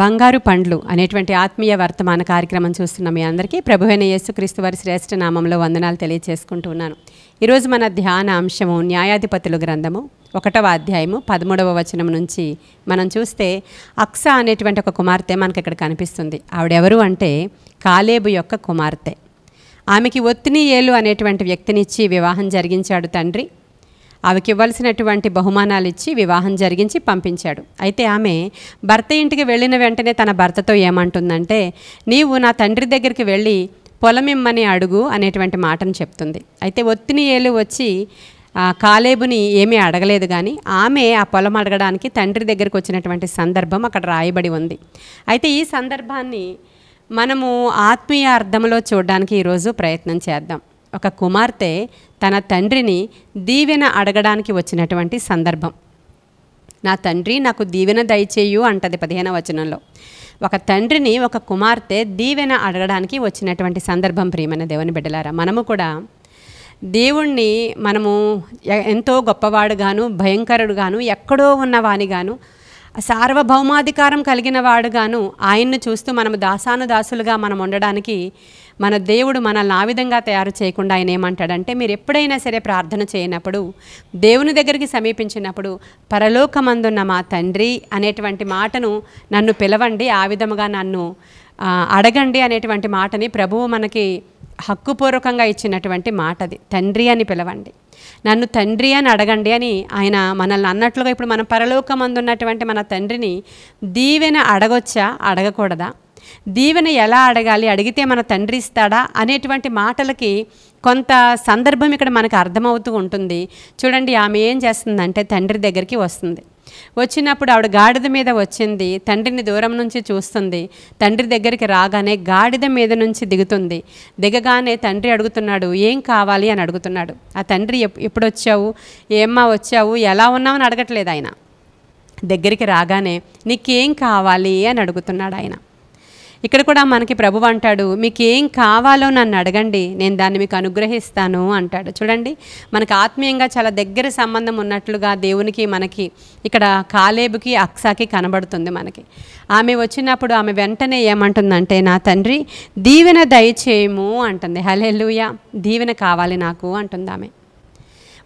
బంగారు పండ్లు అనేటువంటి ఆత్మీయ వర్తమాన కార్యక్రమం చూస్తున్న మీ అందరికీ ప్రభువైన యేసు క్రీస్తు వారి శ్రేష్ఠ నామంలో వందనాలు ఉన్నాను ఈరోజు మన ధ్యాన అంశము న్యాయాధిపతులు గ్రంథము ఒకటవ అధ్యాయము పదమూడవ వచనం నుంచి మనం చూస్తే అక్స అనేటువంటి ఒక కుమార్తె మనకి ఇక్కడ కనిపిస్తుంది ఆవిడెవరు అంటే కాలేబు యొక్క కుమార్తె ఆమెకి ఒత్తిని ఏలు అనేటువంటి వ్యక్తినిచ్చి వివాహం జరిగించాడు తండ్రి ఆమెకి ఇవ్వాల్సినటువంటి బహుమానాలు ఇచ్చి వివాహం జరిగించి పంపించాడు అయితే ఆమె భర్త ఇంటికి వెళ్ళిన వెంటనే తన భర్తతో ఏమంటుందంటే నీవు నా తండ్రి దగ్గరికి వెళ్ళి పొలం ఇమ్మని అడుగు అనేటువంటి మాటను చెప్తుంది అయితే ఒత్తిని ఏలు వచ్చి కాలేబుని ఏమీ అడగలేదు కానీ ఆమె ఆ పొలం అడగడానికి తండ్రి దగ్గరకు వచ్చినటువంటి సందర్భం అక్కడ రాయబడి ఉంది అయితే ఈ సందర్భాన్ని మనము ఆత్మీయ అర్థంలో చూడడానికి ఈరోజు ప్రయత్నం చేద్దాం ఒక కుమార్తె తన తండ్రిని దీవెన అడగడానికి వచ్చినటువంటి సందర్భం నా తండ్రి నాకు దీవెన దయచేయు అంటది పదిహేన వచనంలో ఒక తండ్రిని ఒక కుమార్తె దీవెన అడగడానికి వచ్చినటువంటి సందర్భం ప్రియమైన దేవుని బిడ్డలారా మనము కూడా దేవుణ్ణి మనము ఎంతో గొప్పవాడుగాను భయంకరుడుగాను ఎక్కడో గాను సార్వభౌమాధికారం కలిగిన వాడుగాను ఆయన్ను చూస్తూ మనం దాసానుదాసులుగా మనం ఉండడానికి మన దేవుడు మనల్ని ఆ విధంగా తయారు చేయకుండా ఆయన ఏమంటాడంటే మీరు ఎప్పుడైనా సరే ప్రార్థన చేయనప్పుడు దేవుని దగ్గరికి సమీపించినప్పుడు పరలోకమందున్న మా తండ్రి అనేటువంటి మాటను నన్ను పిలవండి ఆ విధముగా నన్ను అడగండి అనేటువంటి మాటని ప్రభువు మనకి హక్కుపూర్వకంగా ఇచ్చినటువంటి మాటది తండ్రి అని పిలవండి నన్ను తండ్రి అని అడగండి అని ఆయన మనల్ని అన్నట్లుగా ఇప్పుడు మన ఉన్నటువంటి మన తండ్రిని దీవెన అడగొచ్చా అడగకూడదా దీవెన ఎలా అడగాలి అడిగితే మన తండ్రి ఇస్తాడా అనేటువంటి మాటలకి కొంత సందర్భం ఇక్కడ మనకు అర్థమవుతూ ఉంటుంది చూడండి ఆమె ఏం చేస్తుందంటే తండ్రి దగ్గరికి వస్తుంది వచ్చినప్పుడు ఆవిడ గాడిద మీద వచ్చింది తండ్రిని దూరం నుంచి చూస్తుంది తండ్రి దగ్గరికి రాగానే గాడిద మీద నుంచి దిగుతుంది దిగగానే తండ్రి అడుగుతున్నాడు ఏం కావాలి అని అడుగుతున్నాడు ఆ తండ్రి ఎప్పుడు వచ్చావు ఏమ్మా వచ్చావు ఎలా ఉన్నావు అని అడగట్లేదు ఆయన దగ్గరికి రాగానే నీకేం కావాలి అని అడుగుతున్నాడు ఆయన ఇక్కడ కూడా మనకి ప్రభు అంటాడు మీకు ఏం కావాలో నన్ను అడగండి నేను దాన్ని మీకు అనుగ్రహిస్తాను అంటాడు చూడండి మనకు ఆత్మీయంగా చాలా దగ్గర సంబంధం ఉన్నట్లుగా దేవునికి మనకి ఇక్కడ కాలేబుకి అక్సాకి కనబడుతుంది మనకి ఆమె వచ్చినప్పుడు ఆమె వెంటనే ఏమంటుందంటే నా తండ్రి దీవెన దయచేయము అంటుంది హలెలుయ దీవెన కావాలి నాకు అంటుంది ఆమె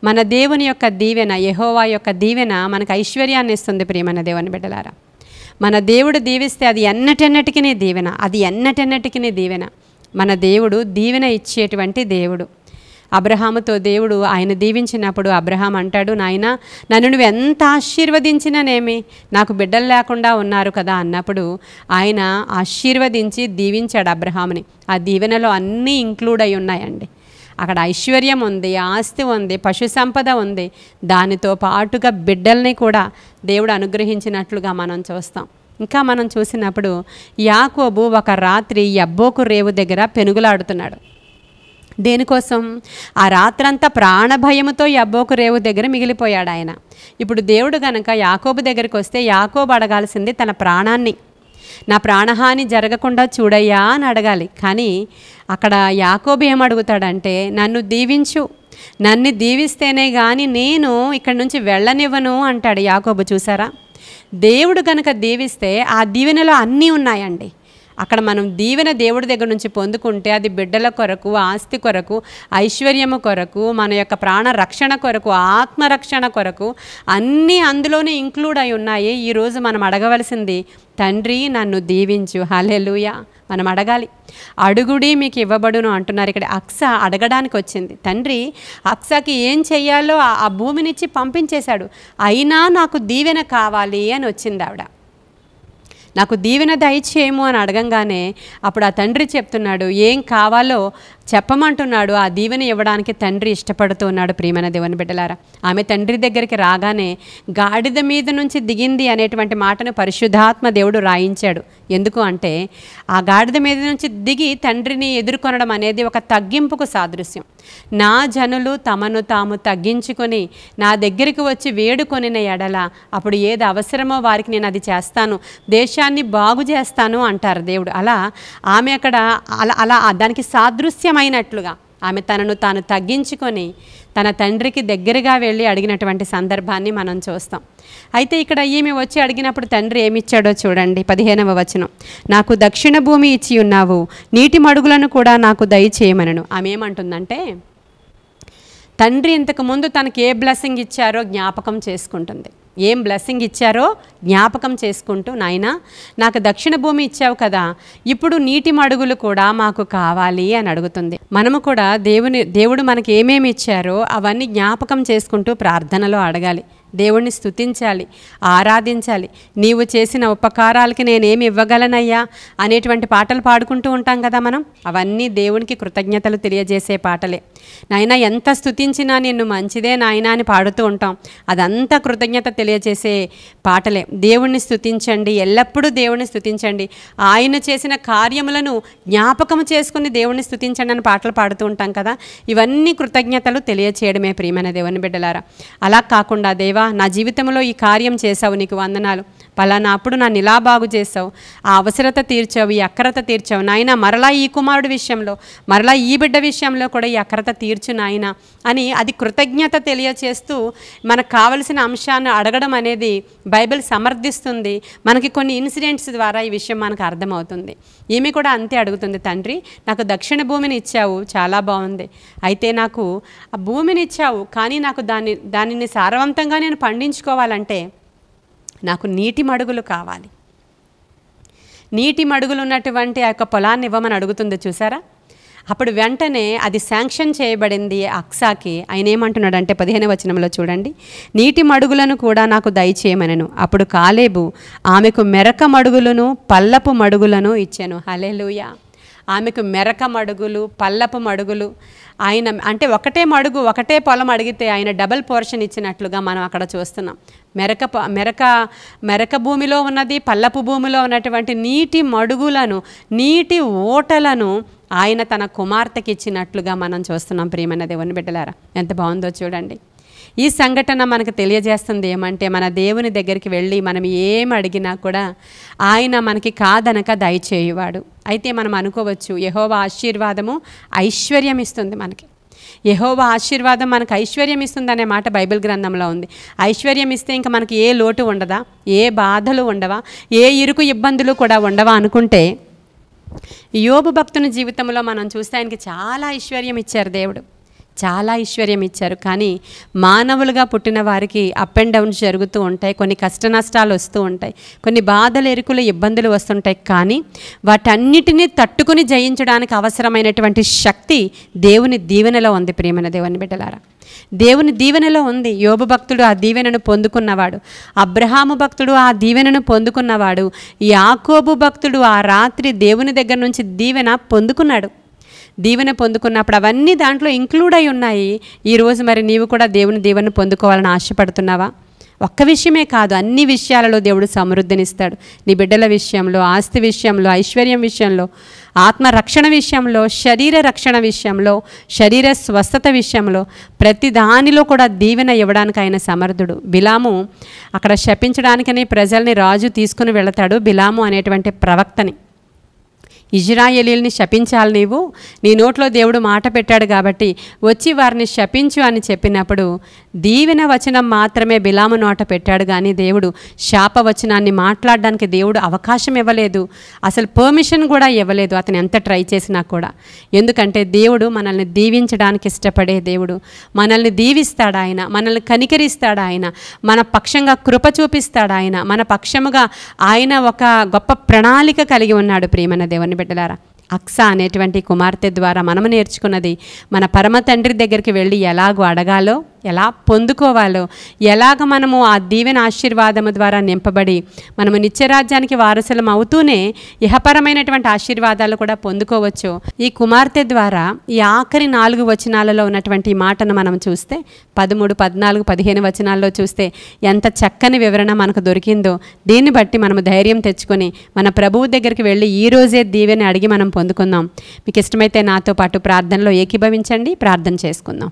మన దేవుని యొక్క దీవెన యహోవా యొక్క దీవెన మనకు ఐశ్వర్యాన్ని ఇస్తుంది ప్రియమైన దేవుని బిడ్డలారా మన దేవుడు దీవిస్తే అది ఎన్నటెన్నటికీ దీవెన అది ఎన్నటెన్నటికీ దీవెన మన దేవుడు దీవెన ఇచ్చేటువంటి దేవుడు అబ్రహాముతో దేవుడు ఆయన దీవించినప్పుడు అబ్రహాం అంటాడు నాయన నన్ను నువ్వు ఎంత ఆశీర్వదించిననేమి నాకు బిడ్డలు లేకుండా ఉన్నారు కదా అన్నప్పుడు ఆయన ఆశీర్వదించి దీవించాడు అబ్రహాముని ఆ దీవెనలో అన్నీ ఇంక్లూడ్ అయి ఉన్నాయండి అక్కడ ఐశ్వర్యం ఉంది ఆస్తి ఉంది పశు సంపద ఉంది దానితో పాటుగా బిడ్డల్ని కూడా దేవుడు అనుగ్రహించినట్లుగా మనం చూస్తాం ఇంకా మనం చూసినప్పుడు యాకోబు ఒక రాత్రి యబ్బోకు రేవు దగ్గర పెనుగులాడుతున్నాడు దేనికోసం ఆ రాత్రంతా ప్రాణభయముతో యబ్బోకు రేవు దగ్గర మిగిలిపోయాడు ఆయన ఇప్పుడు దేవుడు గనక యాకోబు దగ్గరికి వస్తే యాకోబు అడగాల్సింది తన ప్రాణాన్ని నా ప్రాణహాని జరగకుండా చూడయ్యా అని అడగాలి కానీ అక్కడ యాకోబు ఏమడుగుతాడంటే నన్ను దీవించు నన్ను దీవిస్తేనే కానీ నేను ఇక్కడి నుంచి వెళ్ళనివ్వను అంటాడు యాకోబు చూసారా దేవుడు కనుక దీవిస్తే ఆ దీవెనలో అన్నీ ఉన్నాయండి అక్కడ మనం దీవెన దేవుడి దగ్గర నుంచి పొందుకుంటే అది బిడ్డల కొరకు ఆస్తి కొరకు ఐశ్వర్యము కొరకు మన యొక్క ప్రాణ రక్షణ కొరకు ఆత్మరక్షణ కొరకు అన్నీ అందులోనే ఇంక్లూడ్ అయి ఉన్నాయి ఈరోజు మనం అడగవలసింది తండ్రి నన్ను దీవించు హలెలుయ మనం అడగాలి అడుగుడి మీకు ఇవ్వబడును అంటున్నారు ఇక్కడ అక్స అడగడానికి వచ్చింది తండ్రి అక్సకి ఏం చెయ్యాలో ఆ భూమినిచ్చి పంపించేశాడు అయినా నాకు దీవెన కావాలి అని వచ్చింది ఆవిడ నాకు దీవెన దయచేయము అని అడగంగానే అప్పుడు ఆ తండ్రి చెప్తున్నాడు ఏం కావాలో చెప్పమంటున్నాడు ఆ దీవెన ఇవ్వడానికి తండ్రి ఇష్టపడుతూ ఉన్నాడు ప్రియమైన దేవుని బిడ్డలారా ఆమె తండ్రి దగ్గరికి రాగానే గాడిద మీద నుంచి దిగింది అనేటువంటి మాటను పరిశుద్ధాత్మ దేవుడు రాయించాడు ఎందుకు అంటే ఆ గాడిద మీద నుంచి దిగి తండ్రిని ఎదుర్కొనడం అనేది ఒక తగ్గింపుకు సాదృశ్యం నా జనులు తమను తాము తగ్గించుకొని నా దగ్గరికి వచ్చి వేడుకొని ఎడల అప్పుడు ఏది అవసరమో వారికి నేను అది చేస్తాను దేశాన్ని బాగు చేస్తాను అంటారు దేవుడు అలా ఆమె అక్కడ అలా అలా దానికి సాదృశ్యం అర్థమైనట్లుగా ఆమె తనను తాను తగ్గించుకొని తన తండ్రికి దగ్గరగా వెళ్ళి అడిగినటువంటి సందర్భాన్ని మనం చూస్తాం అయితే ఇక్కడ ఈమె వచ్చి అడిగినప్పుడు తండ్రి ఏమిచ్చాడో చూడండి పదిహేనవ వచనం నాకు దక్షిణ భూమి ఇచ్చి ఉన్నావు నీటి మడుగులను కూడా నాకు దయచేయమనను ఆమె ఏమంటుందంటే తండ్రి ఇంతకుముందు తనకి ఏ బ్లెస్సింగ్ ఇచ్చారో జ్ఞాపకం చేసుకుంటుంది ఏం బ్లెస్సింగ్ ఇచ్చారో జ్ఞాపకం చేసుకుంటూ నాయన నాకు దక్షిణ భూమి ఇచ్చావు కదా ఇప్పుడు నీటి మడుగులు కూడా మాకు కావాలి అని అడుగుతుంది మనము కూడా దేవుని దేవుడు మనకి ఏమేమి ఇచ్చారో అవన్నీ జ్ఞాపకం చేసుకుంటూ ప్రార్థనలో అడగాలి దేవుణ్ణి స్థుతించాలి ఆరాధించాలి నీవు చేసిన ఉపకారాలకి నేనేమి ఇవ్వగలనయ్యా అనేటువంటి పాటలు పాడుకుంటూ ఉంటాం కదా మనం అవన్నీ దేవునికి కృతజ్ఞతలు తెలియజేసే పాటలే నాయన ఎంత స్థుతించినా నిన్ను మంచిదే నాయన అని పాడుతూ ఉంటాం అదంతా కృతజ్ఞత తెలియజేసే పాటలే దేవుణ్ణి స్థుతించండి ఎల్లప్పుడూ దేవుణ్ణి స్థుతించండి ఆయన చేసిన కార్యములను జ్ఞాపకం చేసుకుని దేవుణ్ణి స్థుతించండి అని పాటలు పాడుతూ ఉంటాం కదా ఇవన్నీ కృతజ్ఞతలు తెలియచేయడమే ప్రియమైన దేవుని బిడ్డలారా అలా కాకుండా దేవ దేవా నా జీవితంలో ఈ కార్యం చేశావు నీకు వందనాలు పలానా అప్పుడు నన్ను ఇలా బాగు చేసావు ఆ అవసరత తీర్చావు ఈ అక్రత తీర్చావు నాయన మరలా ఈ కుమారుడి విషయంలో మరలా ఈ బిడ్డ విషయంలో కూడా ఈ అక్రత తీర్చు నాయన అని అది కృతజ్ఞత తెలియచేస్తూ మనకు కావలసిన అంశాన్ని అడగడం అనేది బైబిల్ సమర్థిస్తుంది మనకి కొన్ని ఇన్సిడెంట్స్ ద్వారా ఈ విషయం మనకు అర్థమవుతుంది ఈమె కూడా అంతే అడుగుతుంది తండ్రి నాకు దక్షిణ భూమిని ఇచ్చావు చాలా బాగుంది అయితే నాకు ఆ భూమిని ఇచ్చావు కానీ నాకు దాన్ని దానిని సారవంతంగా నేను పండించుకోవాలంటే నాకు నీటి మడుగులు కావాలి నీటి మడుగులు ఉన్నటువంటి ఆ యొక్క పొలాన్ని ఇవ్వమని అడుగుతుంది చూసారా అప్పుడు వెంటనే అది శాంక్షన్ చేయబడింది అక్సాకి ఆయన ఏమంటున్నాడంటే పదిహేను వచనంలో చూడండి నీటి మడుగులను కూడా నాకు దయచేయమనను అప్పుడు కాలేబు ఆమెకు మెరక మడుగులను పల్లపు మడుగులను ఇచ్చాను హలే ఆమెకు మెరక మడుగులు పల్లపు మడుగులు ఆయన అంటే ఒకటే మడుగు ఒకటే పొలం అడిగితే ఆయన డబల్ పోర్షన్ ఇచ్చినట్లుగా మనం అక్కడ చూస్తున్నాం మెరక మెరక మెరక భూమిలో ఉన్నది పల్లపు భూమిలో ఉన్నటువంటి నీటి మడుగులను నీటి ఓటలను ఆయన తన కుమార్తెకి ఇచ్చినట్లుగా మనం చూస్తున్నాం ప్రియమైన దేవుని బిడ్డలారా ఎంత బాగుందో చూడండి ఈ సంఘటన మనకు తెలియజేస్తుంది ఏమంటే మన దేవుని దగ్గరికి వెళ్ళి మనం ఏం అడిగినా కూడా ఆయన మనకి కాదనక దయచేయువాడు అయితే మనం అనుకోవచ్చు యహోవ ఆశీర్వాదము ఐశ్వర్యం ఇస్తుంది మనకి యహోవ ఆశీర్వాదం మనకు ఐశ్వర్యం ఇస్తుంది అనే మాట బైబిల్ గ్రంథంలో ఉంది ఐశ్వర్యం ఇస్తే ఇంకా మనకి ఏ లోటు ఉండదా ఏ బాధలు ఉండవా ఏ ఇరుకు ఇబ్బందులు కూడా ఉండవా అనుకుంటే యోబు భక్తుని జీవితంలో మనం చూస్తే ఆయనకి చాలా ఐశ్వర్యం ఇచ్చారు దేవుడు చాలా ఐశ్వర్యం ఇచ్చారు కానీ మానవులుగా పుట్టిన వారికి అప్ అండ్ డౌన్స్ జరుగుతూ ఉంటాయి కొన్ని కష్ట నష్టాలు వస్తూ ఉంటాయి కొన్ని బాధలు ఎరుకులు ఇబ్బందులు వస్తుంటాయి కానీ వాటన్నిటినీ తట్టుకుని జయించడానికి అవసరమైనటువంటి శక్తి దేవుని దీవెనలో ఉంది ప్రేమన దేవుని బిడ్డలారా దేవుని దీవెనలో ఉంది యోబు భక్తుడు ఆ దీవెనను పొందుకున్నవాడు అబ్రహాము భక్తుడు ఆ దీవెనను పొందుకున్నవాడు యాకోబు భక్తుడు ఆ రాత్రి దేవుని దగ్గర నుంచి దీవెన పొందుకున్నాడు దీవెన పొందుకున్నప్పుడు అవన్నీ దాంట్లో ఇంక్లూడ్ అయి ఉన్నాయి ఈరోజు మరి నీవు కూడా దేవుని దీవెన పొందుకోవాలని ఆశపడుతున్నావా ఒక్క విషయమే కాదు అన్ని విషయాలలో దేవుడు సమృద్ధినిస్తాడు నీ బిడ్డల విషయంలో ఆస్తి విషయంలో ఐశ్వర్యం విషయంలో ఆత్మరక్షణ విషయంలో శరీర రక్షణ విషయంలో శరీర స్వస్థత విషయంలో ప్రతి దానిలో కూడా దీవెన ఇవ్వడానికి ఆయన సమర్థుడు బిలాము అక్కడ శపించడానికని ప్రజల్ని రాజు తీసుకుని వెళతాడు బిలాము అనేటువంటి ప్రవక్తని ఇజ్రాయలీల్ని శపించాలి నీవు నీ నోట్లో దేవుడు మాట పెట్టాడు కాబట్టి వచ్చి వారిని శపించు అని చెప్పినప్పుడు దీవెన వచనం మాత్రమే బిలాము నోట పెట్టాడు కానీ దేవుడు శాపవచనాన్ని మాట్లాడడానికి దేవుడు అవకాశం ఇవ్వలేదు అసలు పర్మిషన్ కూడా ఇవ్వలేదు అతను ఎంత ట్రై చేసినా కూడా ఎందుకంటే దేవుడు మనల్ని దీవించడానికి ఇష్టపడే దేవుడు మనల్ని దీవిస్తాడు ఆయన మనల్ని కనికరిస్తాడు ఆయన మన పక్షంగా కృప చూపిస్తాడు ఆయన మన పక్షముగా ఆయన ఒక గొప్ప ప్రణాళిక కలిగి ఉన్నాడు ప్రేమన దేవుని బిడ్డలారా అక్స అనేటువంటి కుమార్తె ద్వారా మనము నేర్చుకున్నది మన పరమ తండ్రి దగ్గరికి వెళ్ళి ఎలాగో అడగాలో ఎలా పొందుకోవాలో ఎలాగ మనము ఆ దీవెన ఆశీర్వాదము ద్వారా నింపబడి మనము నిత్యరాజ్యానికి వారసులం అవుతూనే ఇహపరమైనటువంటి ఆశీర్వాదాలు కూడా పొందుకోవచ్చు ఈ కుమార్తె ద్వారా ఈ ఆఖరి నాలుగు వచనాలలో ఉన్నటువంటి మాటను మనం చూస్తే పదమూడు పద్నాలుగు పదిహేను వచనాల్లో చూస్తే ఎంత చక్కని వివరణ మనకు దొరికిందో దీన్ని బట్టి మనము ధైర్యం తెచ్చుకొని మన ప్రభువు దగ్గరికి వెళ్ళి ఈ రోజే దీవెని అడిగి మనం పొందుకుందాం మీకు ఇష్టమైతే నాతో పాటు ప్రార్థనలో ఏకీభవించండి ప్రార్థన చేసుకుందాం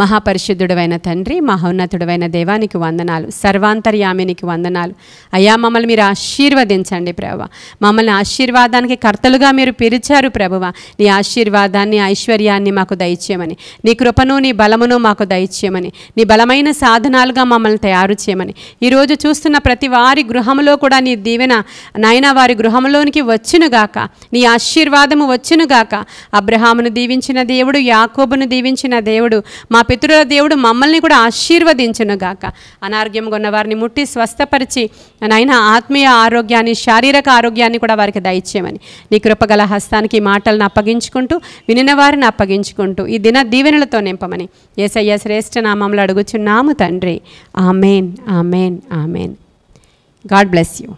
మహాపరిశుద్ధుడైన తండ్రి మహోన్నతుడైన దేవానికి వందనాలు సర్వాంతర్యామినికి వందనాలు అయ్యా మమ్మల్ని మీరు ఆశీర్వదించండి ప్రభు మమ్మల్ని ఆశీర్వాదానికి కర్తలుగా మీరు పిలిచారు ప్రభువ నీ ఆశీర్వాదాన్ని ఐశ్వర్యాన్ని మాకు దయచేయమని నీ కృపను నీ బలమును మాకు దయచేయమని నీ బలమైన సాధనాలుగా మమ్మల్ని తయారు చేయమని ఈరోజు చూస్తున్న ప్రతి వారి గృహంలో కూడా నీ దీవెన నాయన వారి గృహంలోనికి వచ్చునుగాక నీ ఆశీర్వాదము వచ్చునుగాక అబ్రహామును దీవించిన దేవుడు యాకోబును దీవించిన దేవుడు మా మా పితృల దేవుడు మమ్మల్ని కూడా ఆశీర్వదించునుగాక అనారోగ్యంగా ఉన్న వారిని ముట్టి స్వస్థపరిచి నాయన ఆత్మీయ ఆరోగ్యాన్ని శారీరక ఆరోగ్యాన్ని కూడా వారికి దయచేయమని నీ కృపగల హస్తానికి మాటలను అప్పగించుకుంటూ వినిన వారిని అప్పగించుకుంటూ ఈ దిన దీవెనలతో నింపమని ఏసయ్య శ్రేష్ఠ నామంలో అడుగుచున్నాము తండ్రి amen amen amen God bless you